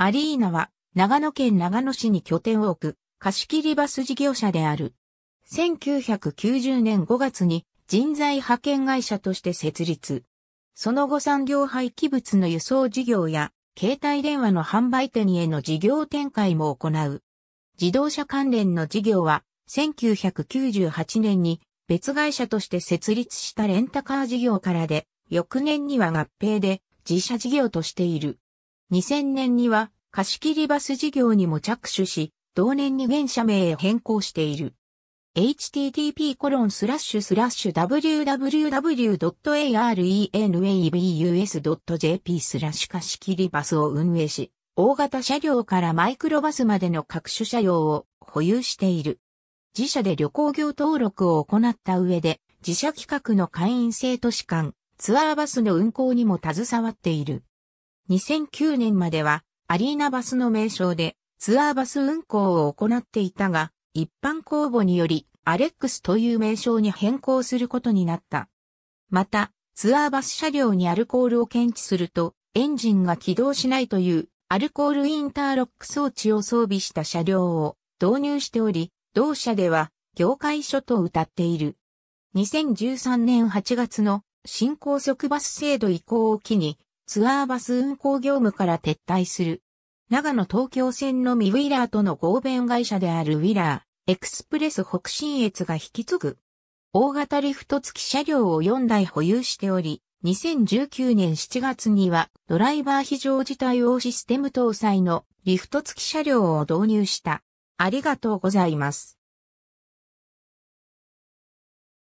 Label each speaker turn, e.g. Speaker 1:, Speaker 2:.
Speaker 1: アリーナは長野県長野市に拠点を置く貸切バス事業者である。1990年5月に人材派遣会社として設立。その後産業廃棄物の輸送事業や携帯電話の販売店への事業展開も行う。自動車関連の事業は1998年に別会社として設立したレンタカー事業からで、翌年には合併で自社事業としている。2000年には貸切バス事業にも着手し、同年に現社名へ変更している。http://www.arenabus.jp スラッシュ貸切バスを運営し、大型車両からマイクロバスまでの各種車両を保有している。自社で旅行業登録を行った上で、自社企画の会員制都市間、ツアーバスの運行にも携わっている。2009年まではアリーナバスの名称でツアーバス運行を行っていたが、一般公募によりアレックスという名称に変更することになった。また、ツアーバス車両にアルコールを検知すると、エンジンが起動しないというアルコールインターロック装置を装備した車両を導入しており、同社では業界書と謳っている。2013年8月の新高速バス制度移行を機に、ツアーバス運行業務から撤退する。長野東京線のみウィラーとの合弁会社であるウィラー、エクスプレス北信越が引き継ぐ。大型リフト付き車両を4台保有しており、2019年7月にはドライバー非常事態応システム搭載のリフト付き車両を導入した。ありがとうございます。